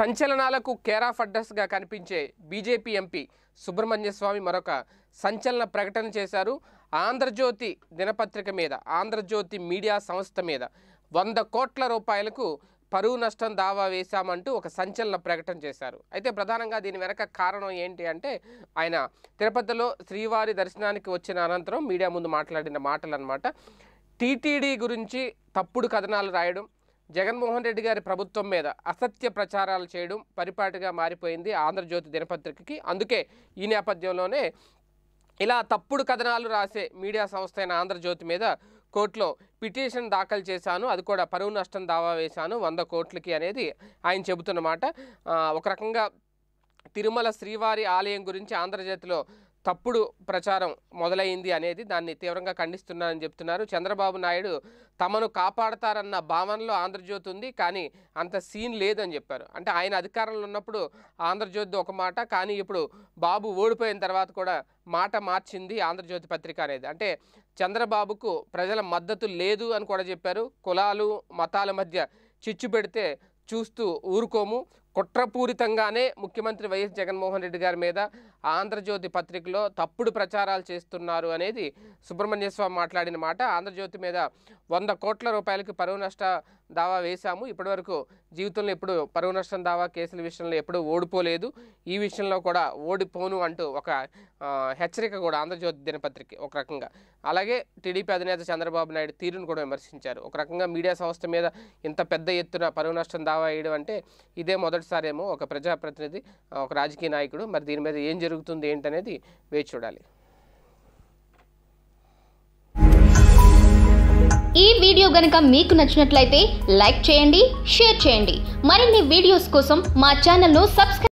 సంచలనాలకు care of అడ్రస్గా కనిపించే BJP MP Subrahmanya స్వామి మరొక సంచలన ప్రకటన చేశారు ఆంధ్రజ్యోతి దినపత్రిక మీద ఆంధ్రజ్యోతి మీడియా సంస్థ మీద వంద కోట్ల రూపాయలకు పరువు నష్టం దావా వేశామంటూ ఒక సంచలన ప్రకటన చేశారు అయితే ప్రధానంగా దీని వెనక కారణం ఏంటి అంటే ఆయన తిరుపతిలో శ్రీవారి దర్శనానికి వచ్చిన అనంతరం మీడియా ముందు మాట్లాడిన మాటలు అనమాట టీటీడీ గురించి తప్పుడు కథనాలు రాయడం జగన్మోహన్ రెడ్డి గారి ప్రభుత్వం మీద అసత్య ప్రచారాలు చేయడం పరిపాటిగా మారిపోయింది ఆంధ్రజ్యోతి దినపత్రికకి అందుకే ఈ నేపథ్యంలోనే ఇలా తప్పుడు కథనాలు రాసే మీడియా సంస్థ అయిన ఆంధ్రజ్యోతి మీద కోర్టులో పిటిషన్ దాఖలు చేశాను అది కూడా పరువు నష్టం దావా వేశాను వంద కోట్లకి అనేది ఆయన చెబుతున్నమాట ఒక రకంగా తిరుమల శ్రీవారి ఆలయం గురించి ఆంధ్రజ్యోతిలో తప్పుడు ప్రచారం మొదలైంది అనేది దాన్ని తీవ్రంగా ఖండిస్తున్నారని చెప్తున్నారు చంద్రబాబు నాయుడు తమను కాపాడతారన్న భావనలో ఆంధ్రజ్యోతి ఉంది కానీ అంత సీన్ లేదని చెప్పారు అంటే ఆయన అధికారంలో ఉన్నప్పుడు ఆంధ్రజ్యోతి ఒక మాట కానీ ఇప్పుడు బాబు ఓడిపోయిన తర్వాత కూడా మాట మార్చింది ఆంధ్రజ్యోతి పత్రిక అనేది అంటే చంద్రబాబుకు ప్రజల మద్దతు లేదు అని కూడా చెప్పారు కులాలు మతాల మధ్య చిచ్చు పెడితే చూస్తూ ఊరుకోము కుట్రపూరితంగానే ముఖ్యమంత్రి వైఎస్ జగన్మోహన్ రెడ్డి గారి మీద ఆంధ్రజ్యోతి పత్రికలో తప్పుడు ప్రచారాలు చేస్తున్నారు అనేది సుబ్రహ్మణ్య స్వామి మాట్లాడిన మాట ఆంధ్రజ్యోతి మీద వంద కోట్ల రూపాయలకి పరువు నష్ట దావా వేశాము ఇప్పటివరకు జీవితంలో ఎప్పుడు పరువు నష్టం దావా కేసుల విషయంలో ఎప్పుడూ ఓడిపోలేదు ఈ విషయంలో కూడా ఓడిపోను అంటూ ఒక హెచ్చరిక కూడా ఆంధ్రజ్యోతి దినపత్రిక ఒక రకంగా అలాగే టీడీపీ అధినేత చంద్రబాబు నాయుడు తీరును కూడా విమర్శించారు ఒక రకంగా మీడియా సంస్థ మీద ఇంత పెద్ద ఎత్తున పరువు నష్టం దావా వేయడం అంటే ఇదే మొదటి మొదటిసారి ఏమో ఒక ప్రజాప్రతినిధి ఒక రాజకీయ నాయకుడు మరి దీని మీద ఏం జరుగుతుంది ఏంటనేది వేచి చూడాలి ఈ వీడియో గనక మీకు నచ్చినట్లయితే లైక్ చేయండి షేర్ చేయండి మరిన్ని వీడియోస్ కోసం మా ఛానల్ను సబ్స్క్రైబ్